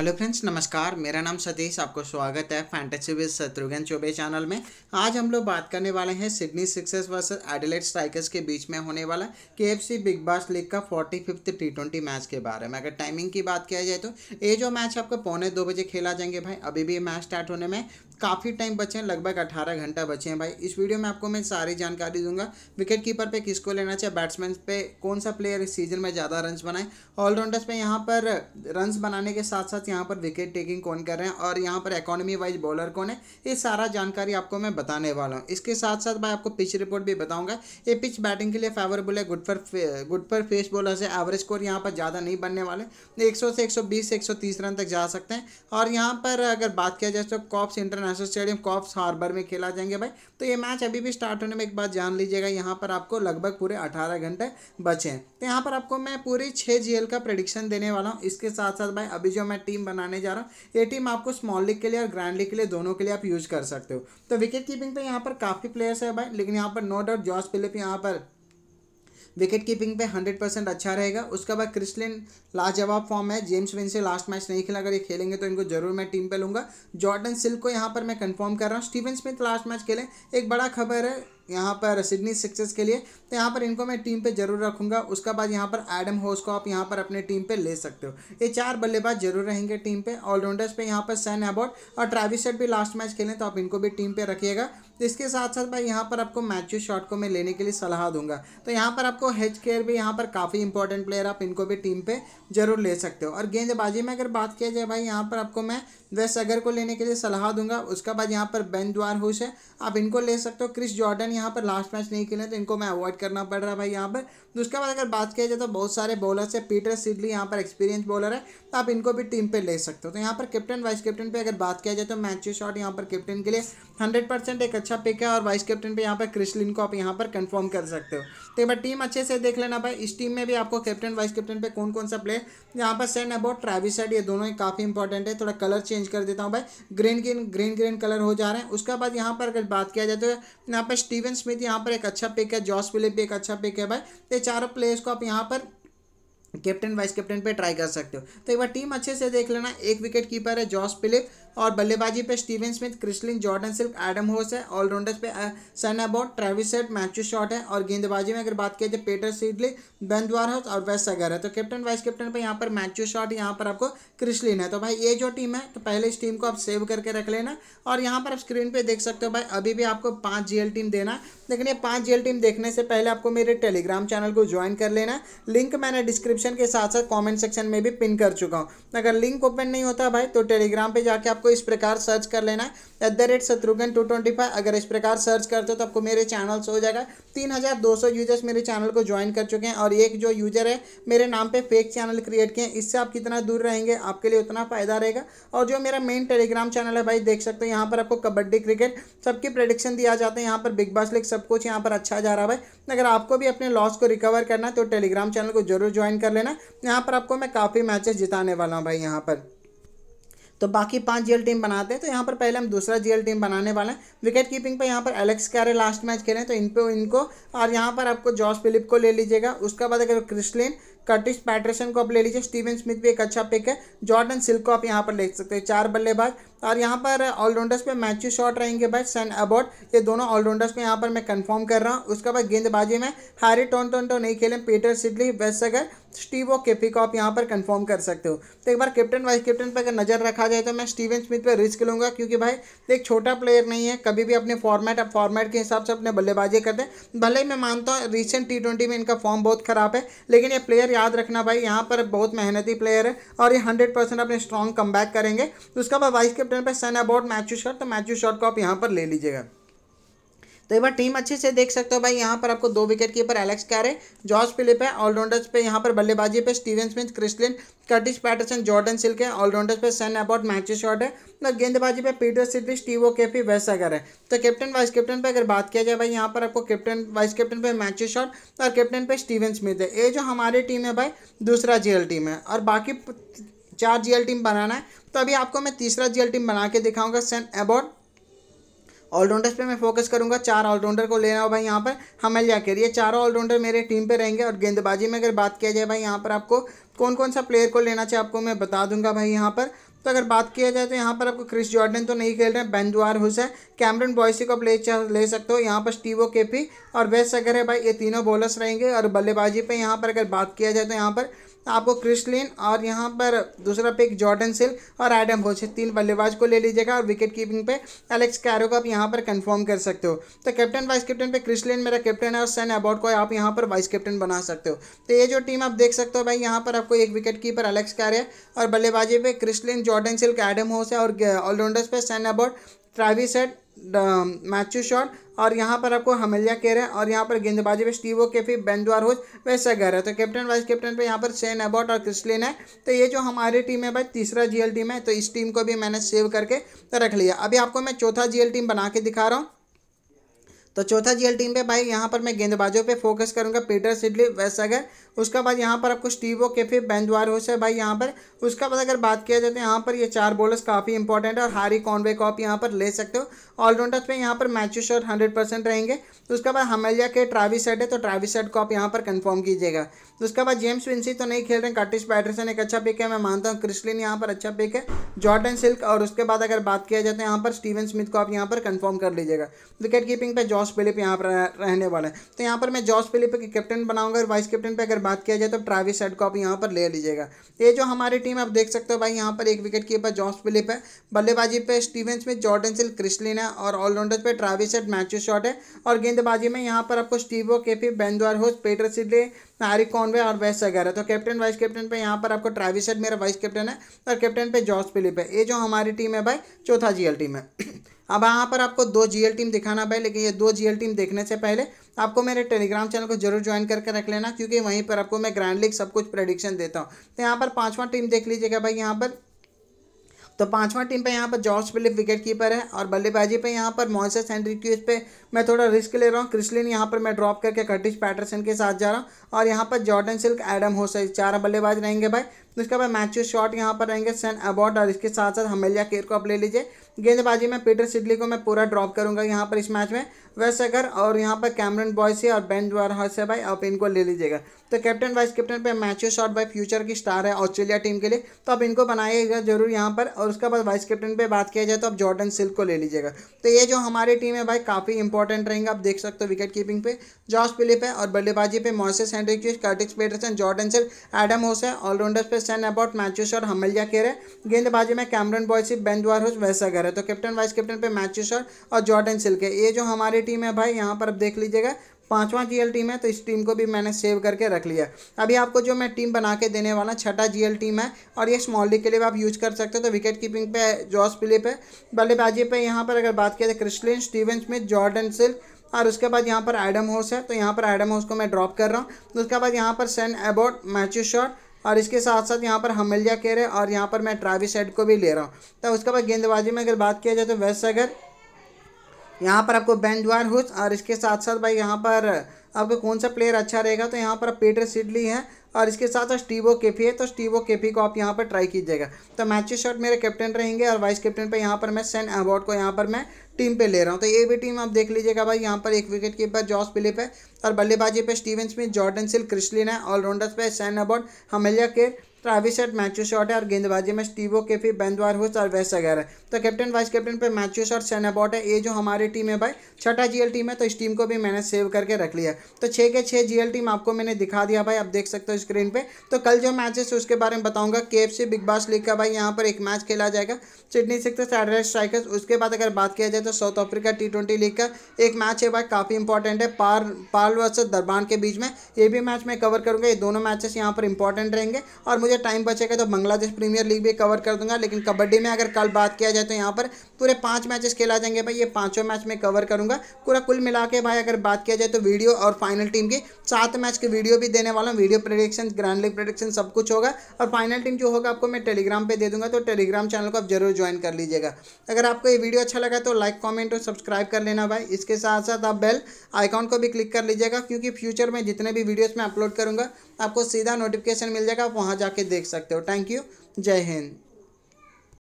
hello friends नमस्कार मेरा नाम सतीश आपको स्वागत है fantasy with Shatrughan Chaubey channel में आज हम लोग बात करने वाले हैं Sydney Sixers versus Adelaide Strikers के बीच में होने वाला केएफसी बिग बॉस लीग का forty fifth T twenty match के बारे में अगर टाइमिंग की बात किया जाए तो ये जो मैच आपको पौने दो बजे खेला जाएंगे भाई अभी भी मैच स्टार्ट होने में काफ़ी टाइम बचे हैं लगभग अठारह घंटा बचे हैं भाई इस वीडियो में आपको मैं सारी जानकारी दूंगा विकेट कीपर पर किसको लेना चाहिए बैट्समैन पे कौन सा प्लेयर इस सीजन में ज़्यादा रन बनाए ऑलराउंडर्स पे यहाँ पर रन बनाने के साथ साथ यहाँ पर विकेट टेकिंग कौन कर रहे हैं और यहाँ पर इकोनॉमी वाइज बॉलर कौन है ये सारा जानकारी आपको मैं बताने वाला हूँ इसके साथ साथ मैं आपको पिच रिपोर्ट भी बताऊँगा ये पिच बैटिंग के लिए फेवरेबल है good for good for pace bowler से एवरेज स्कोर यहाँ पर ज़्यादा नहीं बनने वाले एक से एक सौ रन तक जा सकते हैं और यहाँ पर अगर बात किया जाए तो Coffs International International Stadium Coffs Harbour में खेला जाएंगे भाई तो ये मैच अभी भी स्टार्ट होने में एक बात जान लीजिएगा यहाँ पर आपको लगभग पूरे अठारह घंटे बचे हैं तो यहाँ पर आपको मैं पूरी छः जी का प्रडिक्शन देने वाला हूँ इसके साथ साथ भाई अभी जो मैं टीम बनाने जा रहा हूँ ये टीम आपको स्मॉल लीग के लिए और ग्रैंड लीग के लिए दोनों के लिए आप यूज कर सकते हो तो विकेट कीपिंग पे यहाँ पर काफ़ी प्लेयर्स है भाई लेकिन यहाँ पर नो डाउट जॉस फिलिप यहाँ पर विकेट कीपिंग पे हंड्रेड परसेंट अच्छा रहेगा उसके बाद क्रिस्लिन लाजवाब फॉर्म है जेम्स विन से लास्ट मैच नहीं खेला अगर ये खेलेंगे तो इनको जरूर मैं टीम पे लूँगा जॉर्डन सिल्क को यहाँ पर मैं कंफर्म कर रहा हूँ स्टीवन स्मिथ लास्ट मैच खेले एक बड़ा खबर है यहाँ पर सिडनी सिक्सेस के लिए तो यहाँ पर इनको मैं टीम पे जरूर रखूंगा उसके बाद यहाँ पर एडम होस को आप यहाँ पर अपने टीम पे ले सकते हो ये चार बल्लेबाज जरूर रहेंगे टीम पे ऑलराउंडर्स पे यहाँ पर सैन एबॉट और ट्रैविस भी लास्ट मैच खेलें तो आप इनको भी टीम पे रखिएगा तो इसके साथ साथ भाई यहाँ पर आपको मैच्यू शॉट को मैं लेने के लिए सलाह दूंगा तो यहाँ पर आपको हेज केयर भी यहाँ पर काफ़ी इंपॉर्टेंट प्लेयर आप इनको भी टीम पे जरूर ले सकते हो और गेंदबाजी में अगर बात किया जाए भाई यहाँ पर आपको मैं वेस्ट अगर को लेने के लिए सलाह दूंगा उसके बाद यहाँ पर बेन द्वार हुश है आप इनको ले सकते हो क्रिस जॉर्डन यहाँ पर लास्ट मैच नहीं खेले तो इनको मैं अवॉइड करना पड़ रहा भाई यहाँ पर तो उसके बाद अगर बात किया जाए तो बहुत सारे बॉलर्स है पीटर सिडली यहाँ पर एक्सपीरियंस बॉलर है तो आप इनको भी टीम पर ले सकते हो तो यहाँ पर कैप्टन वाइस कैप्टन पर अगर बात किया जाए तो मैच शॉट यहाँ पर कैप्टन के लिए हंड्रेड एक अच्छा अच्छा पिक है और वाइस कैप्टन पे यहाँ पर क्रिस्लिन को आप यहाँ पर कंफर्म कर सकते हो तो एक बार टीम अच्छे से देख लेना भाई इस टीम में भी आपको कैप्टन वाइस कैप्टन पे कौन कौन सा प्लेयर यहाँ पर सेंड अबाउट ट्रेविसाइड ये दोनों ही काफ़ी इंपॉर्टेंट है थोड़ा कलर चेंज कर देता हूँ भाई green green green green colour हो जा रहे हैं उसके बाद यहाँ पर अगर बात किया जाए तो यहाँ पर स्टीवन स्मिथ यहाँ पर एक अच्छा पिक है जॉस फिलिप भी एक अच्छा पिक है भाई तो ये चारों प्लेयर्स को आप यहाँ पर कैप्टन वाइस कैप्टन पे ट्राई कर सकते हो तो एक बार टीम अच्छे से देख लेना एक विकेट कीपर है जॉस फिलिप और बल्लेबाजी पे Steven Smith Chris Lynn Jordan Silk Adam Hose है ऑलराउंडर्स पे सन अबाउट ट्रेविस सेट मैचू शॉट है और गेंदबाजी में अगर बात की जाए पेटर सीडली बेंद्वार हाउस और वेस्ट अगर है तो कैप्टन वाइस कैप्टन पे यहाँ पर मैचू शॉट यहाँ पर आपको क्रिस्लिन है तो भाई ये जो टीम है तो पहले इस टीम को आप सेव करके रख लेना और यहाँ पर आप स्क्रीन पर देख सकते हो भाई अभी भी आपको पाँच जी टीम देना लेकिन ये पाँच जी टीम देखने से पहले आपको मेरे टेलीग्राम चैनल को ज्वाइन कर लेना लिंक मैंने डिस्क्रिप्शन के साथ साथ कॉमेंट सेक्शन में भी पिन कर चुका हूँ अगर लिंक ओपन नहीं होता भाई तो टेलीग्राम पर जाके आप आपको इस प्रकार सर्च कर लेना है एट द रेट शत्रुघ्न टू ट्वेंटी फाइव अगर इस प्रकार सर्च करते हो तो आपको मेरे चैनल से हो जाएगा तीन हज़ार दो सौ यूजर्स मेरे चैनल को ज्वाइन कर चुके हैं और एक जो यूजर है मेरे नाम पे फेक चैनल क्रिएट किए हैं इससे आप कितना दूर रहेंगे आपके लिए उतना फ़ायदा रहेगा और जो मेरा मेन टेलीग्राम चैनल है भाई देख सकते हो यहाँ पर आपको कबड्डी क्रिकेट सबकी प्रडिक्शन दिया जाता है यहाँ पर बिग बॉस लेकिन सब कुछ यहाँ पर अच्छा जा रहा है भाई अगर आपको भी अपने लॉस को रिकवर करना है तो टेलीग्राम चैनल को जरूर ज्वाइन कर लेना यहाँ पर आपको मैं काफ़ी मैचेस जिताने वाला हूँ भाई यहाँ पर तो बाकी पांच जीएल टीम बनाते हैं तो यहाँ पर पहले हम दूसरा जीएल टीम बनाने वाले हैं विकेट कीपिंग पर यहाँ पर एलेक्स कैरे लास्ट मैच खेले तो इन पर इनको और यहाँ पर आपको जॉर्ज फिलिप को ले लीजिएगा उसके बाद अगर क्रिस्लिन कर्टिस पैटरसन को आप ले लीजिए स्टीवन स्मिथ भी एक अच्छा पिक है जॉर्डन सिल्क को आप यहाँ पर ले सकते हैं चार बल्लेबाज और यहाँ पर ऑलराउंडर्स पे मैथ्यू शॉट रहेंगे भाई सन अबाउट ये दोनों ऑलराउंडर्स में यहाँ पर मैं कंफर्म कर रहा हूँ उसके बाद गेंदबाजी में हैरी टॉन्टन तो नहीं खेलें पीटर सिडली वेस्टगर स्टीव और केपी को आप यहाँ पर कंफर्म कर सकते हो तो एक बार कैप्टन वाइस कैप्टन पर अगर नज़र रखा जाए तो मैं स्टीवन स्मिथ पर रिस्क लूँगा क्योंकि भाई एक छोटा प्लेयर नहीं है कभी भी अपने फॉर्मेट अब फॉर्मेट के हिसाब से अपने बल्लेबाजी करते हैं भले ही मैं मानता हूँ रिसेंट टी ट्वेंटी में इनका फॉर्म बहुत ख़राब है लेकिन ये प्लेयर याद रखना भाई यहाँ पर बहुत मेहनती प्लेयर है और ये हंड्रेड परसेंट अपने स्ट्रॉन्ग कम करेंगे उसका बाद वाइस कैप्टन कैप्टन पर सन अबाउट मैचू शॉट तो मैचू शॉट को आप यहाँ पर ले लीजिएगा तो एक बार टीम अच्छे से देख सकते हो भाई यहाँ पर आपको दो wicket keeper Alex Carey George Philippe है ऑलराउंडर्स पे यहाँ पर बल्लेबाजी पे Steven Smith Chris Lynn Curtis Patterson Jordan Silk है ऑलराउंडर्स पे सन अबाउट मैच शॉट है तो गेंदबाजी पे Peter Siddle Steve O'Keefe Webster है तो कैप्टन वाइस कैप्टन पर अगर बात किया जाए भाई यहाँ पर आपको कैप्टन वाइस कैप्टन पर मैच शॉट और कैप्टन पर स्टीवन स्मिथ है ये जो हमारी टीम है भाई दूसरा जीएल टीम है और बाकी चार जी टीम बनाना है तो अभी आपको मैं तीसरा जी टीम बना के दिखाऊंगा सेन अबाउट ऑलराउंडर्स पे मैं फोकस करूंगा चार ऑलराउंडर को लेना हो भाई यहाँ पर एल जाकर ये चारों ऑलराउंडर मेरे टीम पे रहेंगे और गेंदबाजी में अगर बात किया जाए भाई यहाँ पर आपको कौन कौन सा प्लेयर को लेना चाहिए आपको मैं बता दूंगा भाई यहाँ पर तो अगर बात किया जाए तो यहाँ पर आपको क्रिस जॉर्डन तो नहीं खेल रहे हैं बेंजुआर हुस है कैमरन बॉयसी को प्ले ले सकते हो यहाँ पर स्टीवो केपी और वेस्ट अगर है भाई ये तीनों बॉलर्स रहेंगे और बल्लेबाजी पे यहाँ पर अगर बात किया जाए तो यहाँ पर आपको क्रिस्लिन और यहाँ पर दूसरा पिक जॉर्डन सिल और एडम होश तीन बल्लेबाज को ले लीजिएगा और विकेट कीपिंग पे एलेक्स कैरो को आप यहाँ पर कंफर्म कर सकते हो तो कैप्टन वाइस कैप्टन पे क्रिस्टलिन मेरा कैप्टन है और सन अबाउट को आप यहाँ पर वाइस कैप्टन बना सकते हो तो ये जो टीम आप देख सकते हो भाई यहाँ पर आपको एक विकेट कीपर एलेक्स कैरे और बल्लेबाजी पे crystalline Jordan Silk Adam Hose है और ऑलराउंडर्स पे Sean Abbott Travis Head Matthew Short और यहाँ पर आपको हमलिया कह रहे हैं और यहाँ पर गेंदबाजी में स्टीवो के फिर बेंजवार होज वैसा कह रहे है तो कैप्टन वाइस कैप्टन पे यहाँ पर सेन अबॉट और क्रिस्लिन है तो ये जो हमारी टीम है भाई तीसरा जीएल टीम है तो इस टीम को भी मैंने सेव करके रख लिया अभी आपको मैं चौथा जीएल टीम बना के दिखा रहा हूँ तो चौथा जीएल टीम पे भाई यहाँ पर मैं गेंदबाजों पे फोकस करूँगा पीटर सिडली अगर उसके बाद यहाँ पर आपको स्टीवो केफे बैंदवार हो सर भाई यहाँ पर उसके बाद अगर बात किया जाए तो यहाँ पर ये चार बॉलर्स काफ़ी इंपॉर्टेंट है और हारी कॉन्वे को आप यहाँ पर ले सकते हो ऑलराउंडर्स पर यहाँ पर मैचेस और हंड्रेड परसेंट रहेंगे तो उसके बाद हमेलिया के ट्राविस सेट है तो ट्राविस सेट को आप यहाँ पर कन्फर्म कीजिएगा उसके बाद जेम्स विंसी तो नहीं खेल रहे कर्टिस पैटरसन एक अच्छा पिक है मैं मानता हूँ क्रिस्लिन यहाँ पर अच्छा पिक है जॉर्डन सिल्क और उसके बाद अगर बात किया जाए तो यहाँ पर स्टीवन स्मिथ को आप यहाँ पर कन्फर्म कर लीजिएगा विकेट कीपिंग पर जॉस फिलिप यहाँ पर रहने वाला है तो यहाँ पर मैं जॉस फिलिप के कैप्टन बनाऊंगा और वाइस कैप्टन पर अगर बात किया जाए तो ट्राविस सेट को आप यहाँ पर ले लीजिएगा ये जो हमारी टीम आप देख सकते हो भाई यहाँ पर एक विकेट कीपर जॉस फिलिप है बल्लेबाजी पर स्टीवन स्मिथ जॉर्डन सिल क्रिस्लिन है और ऑलराउंडर पर ट्राविस सेट मैचू शॉट है और गेंदबाजी में यहाँ पर आपको स्टीवो केफी बेंद्वार होस पेटर सिडले नारी कॉन्वे और वेस्ट वगैरह तो कैप्टन वाइस कैप्टन पर यहाँ पर आपको ट्राविस सेट मेरा वाइस कैप्टन है और कैप्टन पर जॉस फिलिप है ये जो हमारी टीम है भाई चौथा जी टीम है अब यहाँ पर आपको दो जीएल टीम दिखाना भाई लेकिन ये दो जीएल टीम देखने से पहले आपको मेरे टेलीग्राम चैनल को जरूर ज्वाइन करके रख लेना क्योंकि वहीं पर आपको मैं ग्रैंड लीग सब कुछ प्रडिक्शन देता हूँ तो यहाँ पर पाँचवा टीम देख लीजिएगा भाई यहाँ पर तो पांचवा टीम पे यहाँ पर जॉर्ज फिलिप विकेट कीपर है और बल्लेबाजी पे यहाँ पर मोइसेस हेनरिक्यूज पे मैं थोड़ा रिस्क ले रहा हूँ क्रिस्लिन यहाँ पर मैं ड्रॉप करके कर्टिस पैटरसन के साथ जा रहा हूँ और यहाँ पर जॉर्डन सिल्क एडम हो सही चार बल्लेबाज रहेंगे भाई तो इसके बाद मैच्यू शॉट यहाँ पर रहेंगे सन अबॉट और इसके साथ साथ हमेलिया केयर को आप ले लीजिए गेंदबाजी में पीटर सिडली को मैं पूरा ड्रॉप करूंगा यहाँ पर इस मैच में वैसे अगर और यहाँ पर कैमरन बॉयस है और बेन वरहास है भाई आप इनको ले लीजिएगा तो कैप्टन वाइस कैप्टन पर मैच्यू शॉट बाई फ्यूचर की स्टार है ऑस्ट्रेलिया टीम के लिए तो आप इनको बनाइएगा जरूर यहाँ पर और उसके बाद वाइस कैप्टन पर बात किया जाए तो आप जॉर्डन सिल्क को ले लीजिएगा तो ये जो हमारी टीम है भाई काफ़ी इंपॉर्टेंट रहेंगे आप देख सकते हो विकेट कीपिंग पे जॉस फिलिप है और बल्लेबाजी पे Moises Henriques Curtis Patterson Jordan Silk Adam Hose है ऑलराउंडर्स पे understand अबाउट मैचेस और हमल कह रहे गेंदबाजी में कैमरन बॉयसिप बेन होश वैसा कर रहे तो कैप्टन वाइस कैप्टन पे मैचेस और जॉर्डन सिल्क है ये जो हमारी टीम है भाई यहाँ पर अब देख लीजिएगा पांचवा जीएल टीम है तो इस टीम को भी मैंने सेव करके रख लिया अभी आपको जो मैं टीम बना के देने वाला छठा जीएल टीम है और ये स्मॉल लीग के लिए आप यूज कर सकते हो तो विकेट कीपिंग पे जॉस फिलिप है बल्लेबाजी पे यहाँ पर अगर बात किया तो Chris Lynn Steven Smith Jordan Silk और उसके बाद यहाँ पर एडम होस है तो यहाँ पर एडम होस को मैं ड्रॉप कर रहा हूँ उसके बाद यहाँ पर सेन एबोट मैचू शॉर्ट और इसके साथ साथ यहाँ पर हमलिया रहे हैं और यहाँ पर मैं ट्राविस हेड को भी ले रहा हूँ तो उसके बाद गेंदबाजी में अगर बात किया जाए तो वेस्ट अगर यहाँ पर आपको बेंजवान हुस और इसके साथ साथ भाई यहाँ पर आपको कौन सा प्लेयर अच्छा रहेगा तो यहाँ पर पीटर सिडली है और इसके साथ साथ स्टीवो केफी है तो स्टीवो केफी को आप यहाँ पर ट्राई कीजिएगा तो मैचेस शॉट मेरे कैप्टन रहेंगे और वाइस कैप्टन पर यहाँ पर मैं सैन अवॉर्ड को यहाँ पर मैं टीम पे ले रहा हूँ तो ये भी टीम आप देख लीजिएगा भाई यहाँ पर एक विकेट कीपर जॉस फिलिप है और बल्लेबाजी पे स्टीवन स्मिथ जॉर्डन सिल क्रिस्लिन है ऑलराउंडर्स पे सैन अबॉर्ड हमेलिया के ट्रैविस हेड शॉट है और गेंदबाजी में स्टीवो के फिर बेंदवार हुस और वैस वगैरह तो कैप्टन वाइस कैप्टन पे मैथ्यू शॉट सेनाबॉट है ये जो हमारी टीम है भाई छठा जीएल टीम है तो इस टीम को भी मैंने सेव करके रख लिया तो छः के छः जीएल टीम आपको मैंने दिखा दिया भाई आप देख सकते हो स्क्रीन पर तो कल जो मैचेस उसके बारे में बताऊँगा के बिग बॉस लीग का भाई यहाँ पर एक मैच खेला जाएगा सिडनी सिक्स सैटरडे स्ट्राइकर्स उसके बाद अगर बात किया जाए तो South Africa T twenty league का एक मैच है भाई काफ़ी इंपॉर्टेंट है पार पार्ल वर्सेज दरबान के बीच में ये भी मैच मैं कवर करूँगा ये दोनों मैचेस यहाँ पर इंपॉर्टेंट रहेंगे और मुझे मुझे टाइम बचेगा तो बांग्लादेश प्रीमियर लीग भी कवर कर दूंगा लेकिन कबड्डी में अगर कल बात किया जाए तो यहाँ पर पूरे पाँच मैचेस खेला जाएंगे भाई ये पाँचों मैच में कवर करूँगा पूरा कुल मिला के भाई अगर बात किया जाए तो वीडियो और फाइनल टीम की सात मैच की वीडियो भी देने वाला हूँ video prediction grand league prediction सब कुछ होगा और फाइनल टीम जो होगा आपको मैं टेलीग्राम पर दे दूँगा तो टेलीग्राम चैनल को आप जरूर ज्वाइन कर लीजिएगा अगर आपको ये वीडियो अच्छा लगा तो लाइक कॉमेंट और सब्सक्राइब कर लेना भाई इसके साथ साथ आप बेल आइकॉन को भी क्लिक कर लीजिएगा क्योंकि फ्यूचर में जितने भी वीडियोज़ मैं अपलोड करूँगा आपको सीधा नोटिफिकेशन मिल जाएगा आप वहाँ जाके देख सकते हो थैंक यू जय हिंद